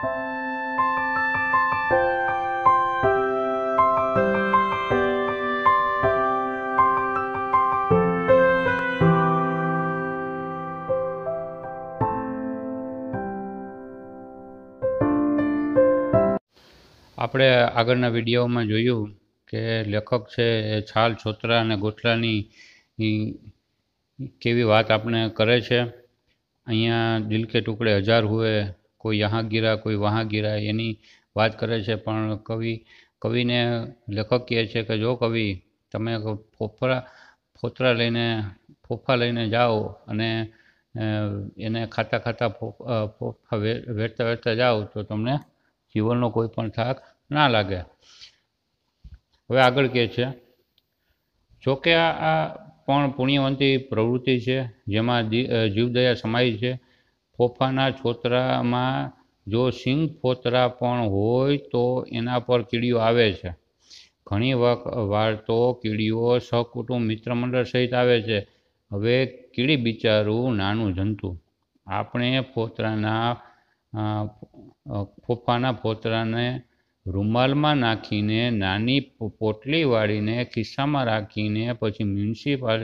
આપણે આગળના વિડીયોમાં જોયું કે લેખક છે એ છાલ છોતરા અને ગોઠલાની કેવી વાત આપણે કરે છે અહીંયા દિલ કે ટુકડે હજાર હુએ કોઈ યહાં ગિરા કોઈ વહાં ગિરા એની વાત કરે છે પણ કવિ કવિને લેખક કહે છે કે જો કવિ તમે ફોફરા ફોતરા લઈને ફોફા લઈને જાઓ અને એને ખાતા ખાતા ફોફા વેડતા વેડતા જાઓ તો તમને જીવનનો કોઈ પણ થાક ના લાગે હવે આગળ કહે છે જોકે આ પણ પુણ્યવંતી પ્રવૃત્તિ છે જેમાં જીવદયા સમાય છે ફોફાના છોતરામાં જો સિંગ ફોતરા પણ હોય તો એના પર કીડીઓ આવે છે ઘણી વાર તો કીડીઓ સહકુટુંબ મિત્રમંડળ સહિત આવે છે હવે કીડી બિચારું નાનું જંતુ આપણે ફોતરાના ફોફાના ફોતરાને રૂમાલમાં નાખીને નાની પોટલી વાળીને ખિસ્સામાં રાખીને પછી મ્યુનિસિપાલ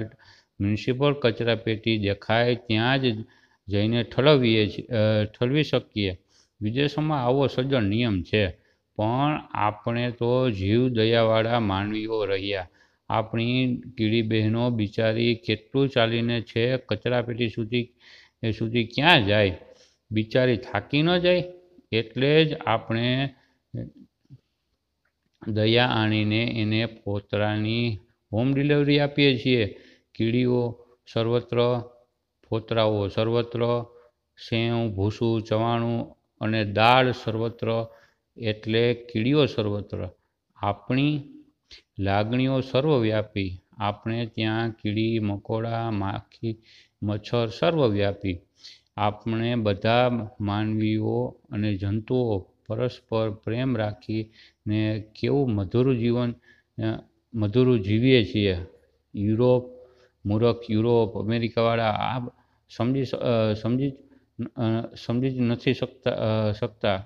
મ્યુનિસિપલ કચરાપેટી દેખાય ત્યાં જ જઈને ઠલવીએ ઠલવી શકીએ વિદેશોમાં આવો સજ્જન નિયમ છે પણ આપણે તો જીવ દયાવાળા માનવીઓ રહ્યા આપણી કીડી બહેનો બિચારી કેટલું ચાલીને છે કચરાપેટી સુધી એ સુધી ક્યાં જાય બિચારી થાકી ન જાય એટલે જ આપણે દયા આણીને એને પોતરાની હોમ ડિલિવરી આપીએ છીએ કીડીઓ સર્વત્ર ફોતરાઓ સર્વત્ર સેવ ભૂસું ચવાણું અને દાળ સર્વત્ર એટલે કીડીઓ સર્વત્ર આપણી લાગણીઓ સર્વવ્યાપી આપણે ત્યાં કીડી મકોડા માખી મચ્છર સર્વવ્યાપી આપણે બધા માનવીઓ અને જંતુઓ પરસ્પર પ્રેમ રાખીને કેવું મધુર જીવન મધુર જીવીએ છીએ યુરોપ મૂરખ યુરોપ અમેરિકાવાળા આ સમજી સમજી સમજી જ નથી શકતા શકતા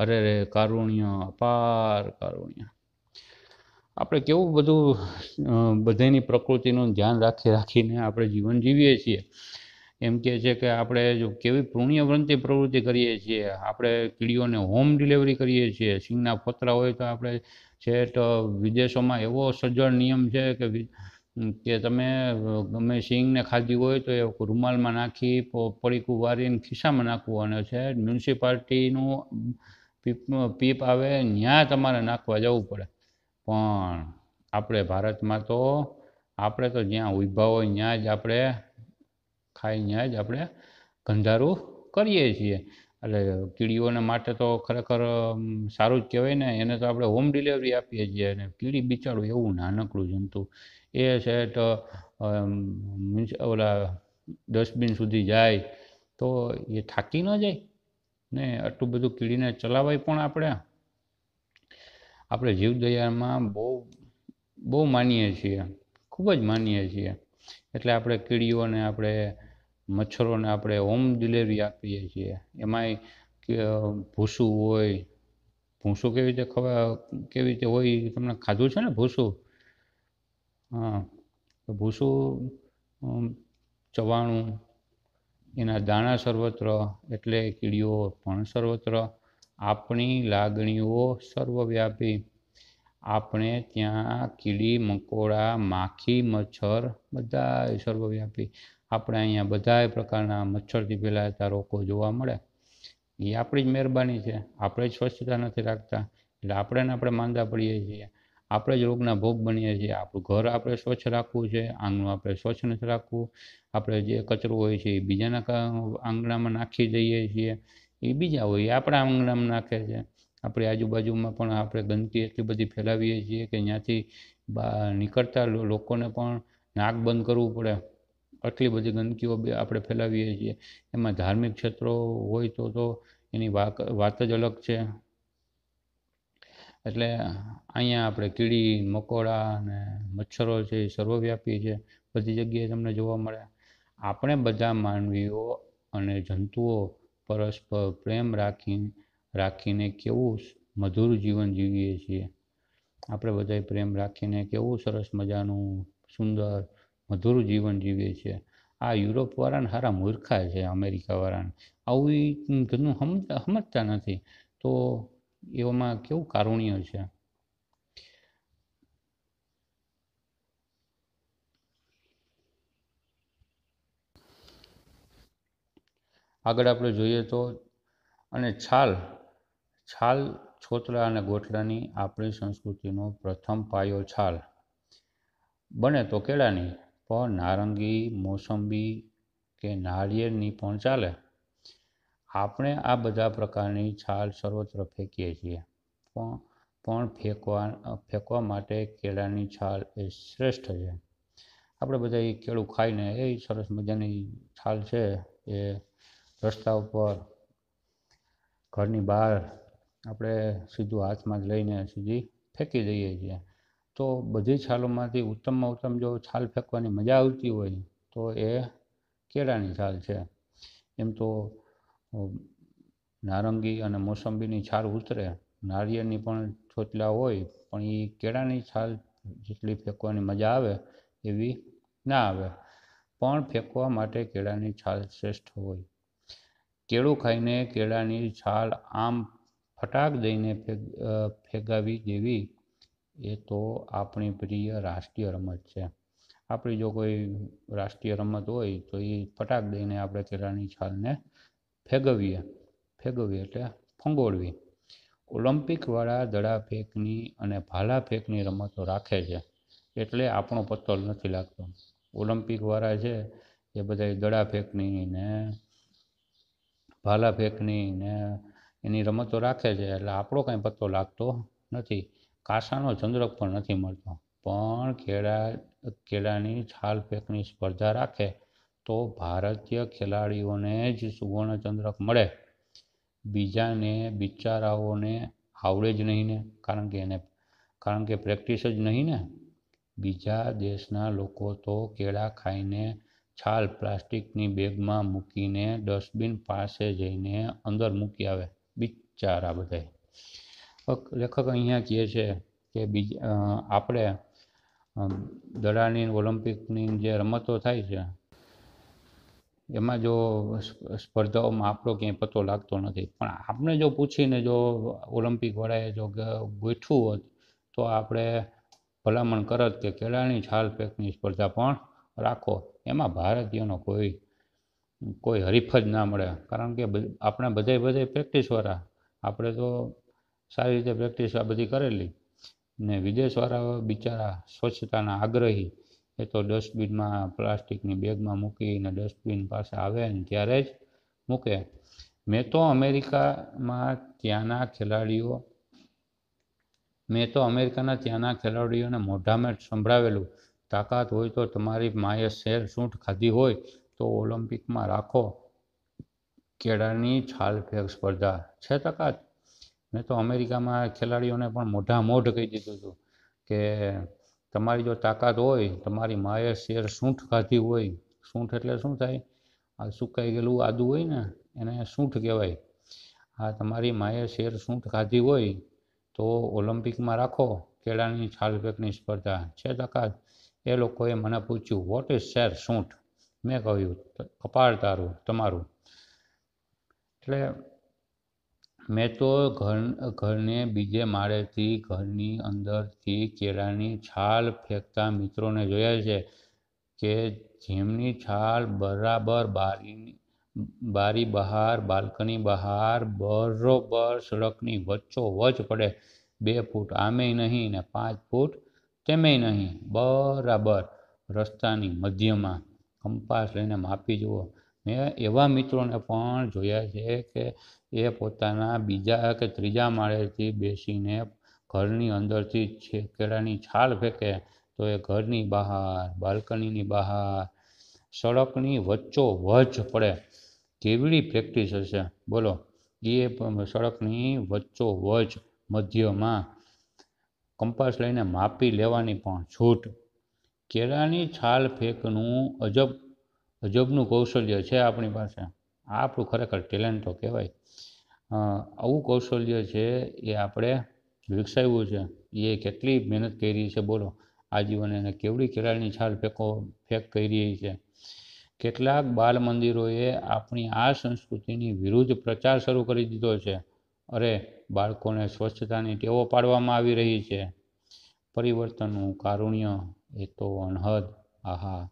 અરે રે કારુણ્ય અપાર કારુણ્ય આપણે કેવું બધું બધાની પ્રકૃતિનું ધ્યાન રાખી રાખીને આપણે જીવન જીવીએ છીએ એમ કહે છે કે આપણે જો કેવી પુણ્યવંતી પ્રવૃત્તિ કરીએ છીએ આપણે કીડીઓને હોમ ડિલિવરી કરીએ છીએ સિંગના ફોતરા હોય તો આપણે છેટ વિદેશોમાં એવો સજ્જડ નિયમ છે કે કે તમે ગમે સિંગને ખાધી હોય તો એ રૂમાલમાં નાખી પડીકું વારીને ખિસ્સામાં નાખવું અને છે મ્યુનિસિપાલિટીનું પીપ પીપ આવે ત્યાં તમારે નાખવા જવું પડે પણ આપણે ભારતમાં તો આપણે તો જ્યાં ઉભા હોય ત્યાં જ આપણે ખાઈ ત્યાં જ આપણે ગંધારું કરીએ છીએ એટલે કીડીઓને માટે તો ખરેખર સારું જ કહેવાય ને એને તો આપણે હોમ ડિલિવરી આપીએ છીએ અને કીડી બિચારું એવું નાનકડું જંતુ એ છે તો મીન્સ ઓલા ડસ્ટબિન સુધી જાય તો એ થાકી ન જાય ને આટલું બધું કીડીને ચલાવાય પણ આપણે આપણે જીવદયામાં બહુ બહુ માનીએ છીએ ખૂબ જ માનીએ છીએ એટલે આપણે કીડીઓને આપણે મચ્છરોને આપણે હોમ ડિલેવરી આપીએ છીએ એમાંય ભૂસું હોય ભૂસું કેવી રીતે ખવા કેવી રીતે હોય એ તમને ખાધું છે ને ભૂસું હા ભૂસું ચવાણું એના દાણા સર્વત્ર એટલે કીડીઓ પણ સર્વત્ર આપણી લાગણીઓ સર્વવ્યાપી આપણે ત્યાં કીડી મકોડા માખી મચ્છર બધા સર્વવ્યાપી આપણે અહીંયા બધાય પ્રકારના મચ્છરથી ફેલાતા રોગો જોવા મળે એ આપણી જ મહેરબાની છે આપણે જ સ્વચ્છતા નથી રાખતા એટલે આપણે ને આપણે માંદા પડીએ છીએ આપણે જ રોગના ભોગ બનીએ છીએ આપણું ઘર આપણે સ્વચ્છ રાખવું છે આંગણું આપણે સ્વચ્છ નથી રાખવું આપણે જે કચરો હોય છે એ બીજાના આંગણામાં નાખી દઈએ છીએ એ બીજા હોય એ આપણા આંગણામાં નાખે છે આપણી આજુબાજુમાં પણ આપણે ગંદકી એટલી બધી ફેલાવીએ છીએ કે ત્યાંથી બહાર નીકળતા લોકોને પણ નાક બંધ કરવું પડે આટલી બધી ગંદકીઓ બી આપણે ફેલાવીએ છીએ એમાં ધાર્મિક ક્ષેત્રો હોય તો તો એની વાત જ અલગ છે એટલે અહીંયા આપણે કીડી મકોડા અને મચ્છરો છે એ સર્વવ્યાપી છે બધી જગ્યાએ તમને જોવા મળે આપણે બધા માનવીઓ અને જંતુઓ પરસ્પર પ્રેમ રાખી રાખીને કેવું મધુર જીવન જીવીએ છીએ આપણે બધાએ પ્રેમ રાખીને કેવું સરસ મજાનું સુંદર મધુર જીવન જીવે છે આ યુરોપવાળાને સારા મૂર્ખા છે અમેરિકાવાળાને આવું ઘરનું સમજ સમજતા નથી તો એવામાં કેવું કારુણ્ય છે આગળ આપણે જોઈએ તો અને છાલ છાલ છોતરા અને ગોટલાની આપણી સંસ્કૃતિનો પ્રથમ પાયો છાલ બને તો કેળાની પણ નારંગી મોસંબી કે નાળિયેરની પણ ચાલે આપણે આ બધા પ્રકારની છાલ સર્વત્ર ફેંકીએ છીએ પણ પણ ફેંકવા ફેંકવા માટે કેળાની છાલ એ શ્રેષ્ઠ છે આપણે બધા એ કેળું ખાઈને એ સરસ મજાની છાલ છે એ રસ્તા ઉપર ઘરની બહાર આપણે સીધું હાથમાં જ લઈને સીધી ફેંકી દઈએ છીએ તો બધી છાલોમાંથી ઉત્તમમાં ઉત્તમ જો છાલ ફેંકવાની મજા આવતી હોય તો એ કેળાની છાલ છે એમ તો નારંગી અને મોસંબીની છાલ ઉતરે નારિયેળની પણ છોતલા હોય પણ એ કેળાની છાલ જેટલી ફેંકવાની મજા આવે એવી ના આવે પણ ફેંકવા માટે કેળાની છાલ શ્રેષ્ઠ હોય કેળું ખાઈને કેળાની છાલ આમ ફટાક દઈને ફેંકાવી દેવી એ તો આપણી પ્રિય રાષ્ટ્રીય રમત છે આપણી જો કોઈ રાષ્ટ્રીય રમત હોય તો એ ફટાક દઈને આપણે કેળાની છાલને ફેગવીએ ફેગવીએ એટલે ફંગોળવી ઓલિમ્પિકવાળા દડા ફેંકની અને ભાલા ફેંકની રમતો રાખે છે એટલે આપણો પત્તો નથી લાગતો ઓલિમ્પિકવાળા છે એ બધા દડા ફેંકની ને ભાલા ફેંકની ને એની રમતો રાખે છે એટલે આપણો કાંઈ પત્તો લાગતો નથી आशाનો ચંદ્રક પણ નથી મળતો પણ કેળા કેળાની છાલ ફેંકની स्पर्धा રાખે તો ભારતીય ખેલાડીઓને જ સુવર્ણ ચંદ્રક મળે બીજાને બિચારાઓને આવડે જ નહીને કારણ કે અને કારણ કે પ્રેક્ટિસ જ નહી ને બીજા દેશના લોકો તો કેળા ખાઈને છાલ પ્લાસ્ટિકની બેગમાં મૂકીને ડસ્ટબિન પાસે જઈને અંદર મૂકી આવે બિચારા બધાય લેખક અહીંયા કહે છે કે બીજા આપણે દડાની ઓલિમ્પિકની જે રમતો થાય છે એમાં જો સ્પર્ધાઓમાં આપણો ક્યાંય પતો લાગતો નથી પણ આપણે જો પૂછીને જો ઓલિમ્પિકવાળાએ જો ગોઠવું હોત તો આપણે ભલામણ કરત કે કેળાની છાલ પેકની સ્પર્ધા પણ રાખો એમાં ભારતીયોનો કોઈ કોઈ હરીફ જ ના મળે કારણ કે આપણે બધા બધા પ્રેક્ટિસવાળા આપણે તો સારી રીતે પ્રેક્ટિસ આ બધી કરેલી ને વિદેશવાળા બિચારા સ્વચ્છતાના આગ્રહી એ તો ડસ્ટબિનમાં પ્લાસ્ટિકની બેગમાં મૂકીને ડસ્ટબિન પાસે આવે ને ત્યારે જ મૂકે મેં તો અમેરિકામાં ત્યાંના ખેલાડીઓ મેં તો અમેરિકાના ત્યાંના ખેલાડીઓને મોઢામાં સંભળાવેલું તાકાત હોય તો તમારી માએ શેર સૂંઠ ખાધી હોય તો ઓલિમ્પિકમાં રાખો કેળાની છાલ ફેંક સ્પર્ધા છે તાકાત મેં તો અમેરિકામાં ખેલાડીઓને પણ મોઢા મોઢ કહી દીધું હતું કે તમારી જો તાકાત હોય તમારી માએ શેર સૂંઠ ખાધી હોય સૂંઠ એટલે શું થાય આ સુકાઈ ગયેલું આદું હોય ને એને સૂંઠ કહેવાય આ તમારી માએ શેર સૂંઠ ખાધી હોય તો ઓલિમ્પિકમાં રાખો કેળાની છાલ સ્પર્ધા છે તાકાત એ લોકોએ મને પૂછ્યું વોટ ઇઝ શેર સૂંઠ મેં કહ્યું કપાળ તારું તમારું એટલે મેં તો ઘર ઘરને બીજે માળેથી ઘરની અંદરથી કેળાની છાલ ફેંકતા મિત્રોને જોયા છે કે જેમની છાલ બરાબર બારીની બારી બહાર બાલ્કની બહાર બરોબર સડકની વચ્ચોવચ પડે બે ફૂટ આમેય નહીં ને પાંચ ફૂટ તેમેય નહીં બરાબર રસ્તાની મધ્યમાં કંપાસ લઈને માપી જુઓ મેં એવા મિત્રોને પણ જોયા છે કે એ પોતાના બીજા કે ત્રીજા માળેથી બેસીને ઘરની અંદરથી કેળાની છાલ ફેંકે તો એ ઘરની બહાર બાલ્કનીની બહાર સડકની વચ્ચો વચ્ચોવચ પડે કેવડી પ્રેક્ટિસ હશે બોલો એ સડકની વચ્ચો વચ મધ્યમાં કંપાસ લઈને માપી લેવાની પણ છૂટ કેળાની છાલ ફેંકનું અજબ અજબનું કૌશલ્ય છે આપણી પાસે આ આપણું ખરેખર ટેલેન્ટો કહેવાય આવું કૌશલ્ય છે એ આપણે વિકસાવ્યું છે એ કેટલી મહેનત કરી છે બોલો આજીવન એને કેવડી કેળાની છાલ ફેંકો ફેંક કરી રહી છે કેટલાક બાલ મંદિરોએ આપણી આ સંસ્કૃતિની વિરુદ્ધ પ્રચાર શરૂ કરી દીધો છે અરે બાળકોને સ્વચ્છતાની ટેવો પાડવામાં આવી રહી છે પરિવર્તનનું કારુણ્ય એ તો અનહદ આહા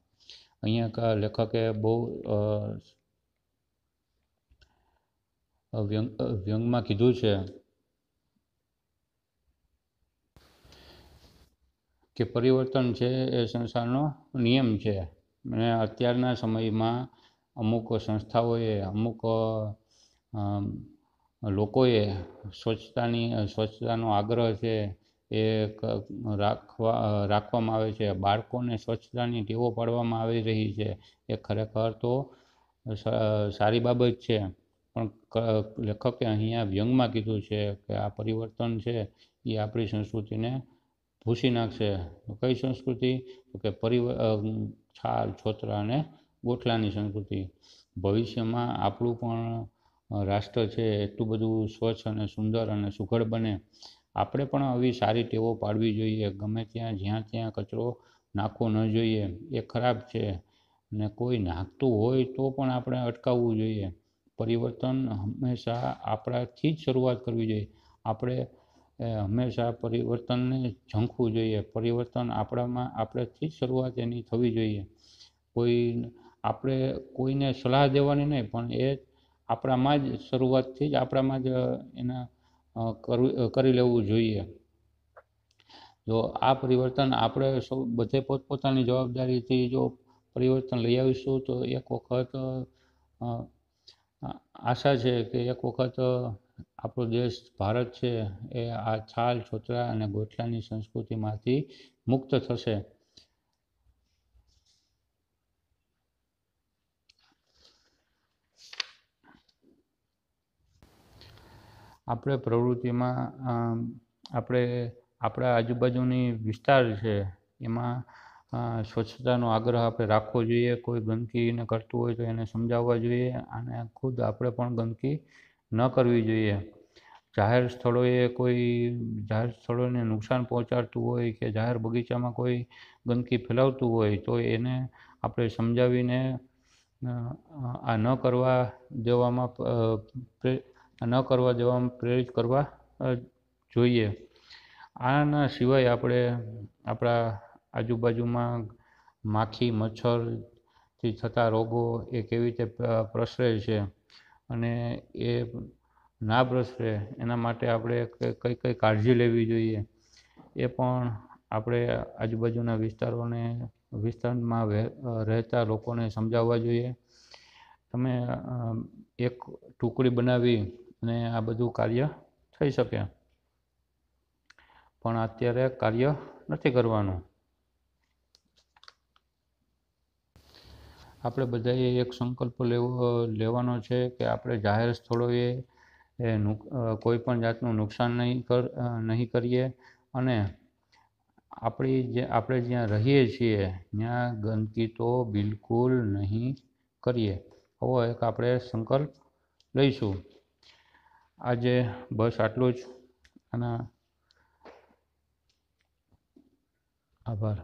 અહીંયા લેખકે બહુ વ્યંગ વ્યંગમાં કીધું છે કે પરિવર્તન છે એ સંસારનો નિયમ છે અને અત્યારના સમયમાં અમુક સંસ્થાઓએ અમુક લોકોએ સ્વચ્છતાની સ્વચ્છતાનો આગ્રહ છે એ રાખવા રાખવામાં આવે છે બાળકોને સ્વચ્છતાની ટેવો પાડવામાં આવી રહી છે એ ખરેખર તો સારી બાબત છે પણ લેખકે અહીંયા વ્યંગમાં કીધું છે કે આ પરિવર્તન છે એ આપણી સંસ્કૃતિને ભૂસી નાખશે કઈ સંસ્કૃતિ તો કે પરિવ છાલ છોતરા અને ગોઠલાની સંસ્કૃતિ ભવિષ્યમાં આપણું પણ રાષ્ટ્ર છે એટલું બધું સ્વચ્છ અને સુંદર અને સુઘડ બને આપણે પણ આવી સારી ટેવો પાડવી જોઈએ ગમે ત્યાં જ્યાં ત્યાં કચરો નાખવો ન જોઈએ એ ખરાબ છે ને કોઈ નાખતું હોય તો પણ આપણે અટકાવવું જોઈએ પરિવર્તન હંમેશા આપણાથી જ શરૂઆત કરવી જોઈએ આપણે હંમેશા પરિવર્તનને ઝંખવું જોઈએ પરિવર્તન આપણામાં આપણેથી જ શરૂઆત એની થવી જોઈએ કોઈ આપણે કોઈને સલાહ દેવાની નહીં પણ એ આપણામાં જ શરૂઆતથી જ આપણામાં જ એના કરવું કરી લેવું જોઈએ જો આ પરિવર્તન આપણે સૌ બધે પોતપોતાની જવાબદારીથી જો પરિવર્તન લઈ આવીશું તો એક વખત આશા છે કે એક વખત આપણો દેશ ભારત છે એ આ છાલ છોતરા અને ગોટલાની સંસ્કૃતિમાંથી મુક્ત થશે આપણે પ્રવૃત્તિમાં આપણે આપણા આજુબાજુની વિસ્તાર છે એમાં સ્વચ્છતાનો આગ્રહ આપણે રાખવો જોઈએ કોઈ ગંદકીને કરતું હોય તો એને સમજાવવા જોઈએ અને ખુદ આપણે પણ ગંદકી ન કરવી જોઈએ જાહેર સ્થળોએ કોઈ જાહેર સ્થળોને નુકસાન પહોંચાડતું હોય કે જાહેર બગીચામાં કોઈ ગંદકી ફેલાવતું હોય તો એને આપણે સમજાવીને આ ન કરવા દેવામાં ન કરવા દેવામાં પ્રેરિત કરવા જોઈએ આના સિવાય આપણે આપણા આજુબાજુમાં માખી મચ્છરથી થતા રોગો એ કેવી રીતે પ્રસરે છે અને એ ના પ્રસરે એના માટે આપણે કઈ કઈ કાળજી લેવી જોઈએ એ પણ આપણે આજુબાજુના વિસ્તારોને વિસ્તારમાં રહેતા લોકોને સમજાવવા જોઈએ તમે એક ટુકડી બનાવી અને આ બધું કાર્ય થઈ શકે પણ અત્યારે કાર્ય નથી કરવાનું આપણે બધાએ એક સંકલ્પ લેવો લેવાનો છે કે આપણે જાહેર સ્થળોએ એ કોઈ પણ જાતનું નુકસાન નહીં કર નહીં કરીએ અને આપણી જે આપણે જ્યાં રહીએ છીએ ત્યાં ગંદકી તો બિલકુલ નહીં કરીએ આવો એક આપણે સંકલ્પ લઈશું આજે બસ આટલું જ અને આભાર